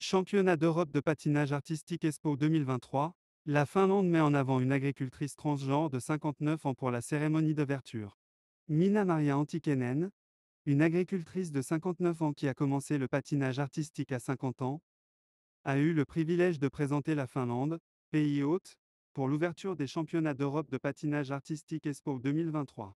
Championnat d'Europe de patinage artistique Expo 2023, la Finlande met en avant une agricultrice transgenre de 59 ans pour la cérémonie d'ouverture. Mina Maria Antikenen, une agricultrice de 59 ans qui a commencé le patinage artistique à 50 ans, a eu le privilège de présenter la Finlande, pays hôte, pour l'ouverture des championnats d'Europe de patinage artistique Expo 2023.